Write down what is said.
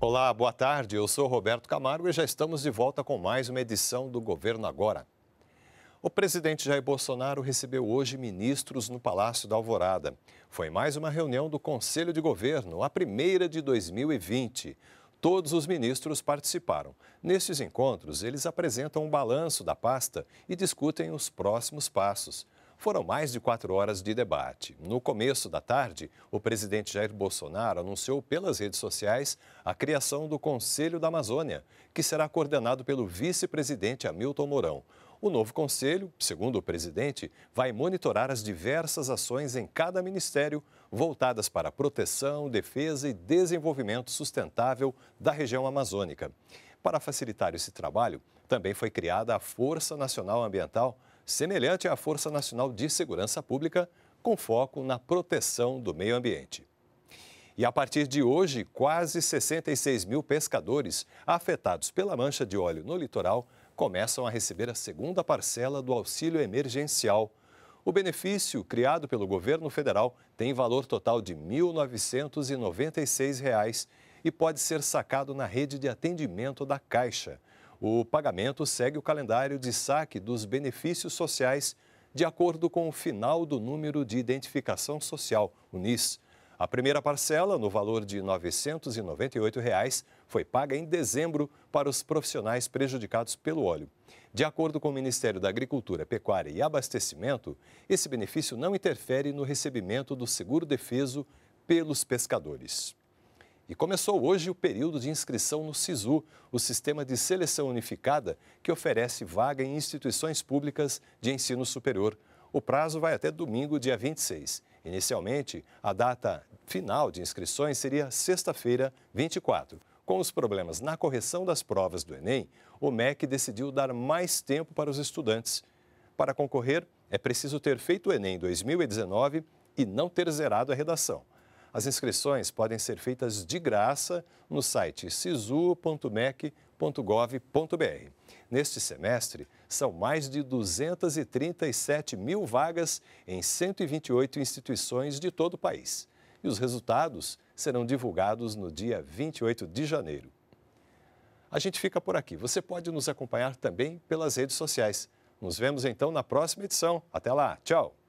Olá, boa tarde. Eu sou Roberto Camargo e já estamos de volta com mais uma edição do Governo Agora. O presidente Jair Bolsonaro recebeu hoje ministros no Palácio da Alvorada. Foi mais uma reunião do Conselho de Governo, a primeira de 2020. Todos os ministros participaram. Nestes encontros, eles apresentam um balanço da pasta e discutem os próximos passos. Foram mais de quatro horas de debate. No começo da tarde, o presidente Jair Bolsonaro anunciou pelas redes sociais a criação do Conselho da Amazônia, que será coordenado pelo vice-presidente Hamilton Mourão. O novo conselho, segundo o presidente, vai monitorar as diversas ações em cada ministério voltadas para a proteção, defesa e desenvolvimento sustentável da região amazônica. Para facilitar esse trabalho, também foi criada a Força Nacional Ambiental semelhante à Força Nacional de Segurança Pública, com foco na proteção do meio ambiente. E a partir de hoje, quase 66 mil pescadores afetados pela mancha de óleo no litoral começam a receber a segunda parcela do auxílio emergencial. O benefício, criado pelo governo federal, tem valor total de R$ 1.996 reais, e pode ser sacado na rede de atendimento da Caixa. O pagamento segue o calendário de saque dos benefícios sociais de acordo com o final do número de identificação social, o NIS. A primeira parcela, no valor de R$ 998, reais, foi paga em dezembro para os profissionais prejudicados pelo óleo. De acordo com o Ministério da Agricultura, Pecuária e Abastecimento, esse benefício não interfere no recebimento do seguro defeso pelos pescadores. E começou hoje o período de inscrição no SISU, o Sistema de Seleção Unificada, que oferece vaga em instituições públicas de ensino superior. O prazo vai até domingo, dia 26. Inicialmente, a data final de inscrições seria sexta-feira, 24. Com os problemas na correção das provas do Enem, o MEC decidiu dar mais tempo para os estudantes. Para concorrer, é preciso ter feito o Enem 2019 e não ter zerado a redação. As inscrições podem ser feitas de graça no site sisu.mec.gov.br. Neste semestre, são mais de 237 mil vagas em 128 instituições de todo o país. E os resultados serão divulgados no dia 28 de janeiro. A gente fica por aqui. Você pode nos acompanhar também pelas redes sociais. Nos vemos então na próxima edição. Até lá. Tchau.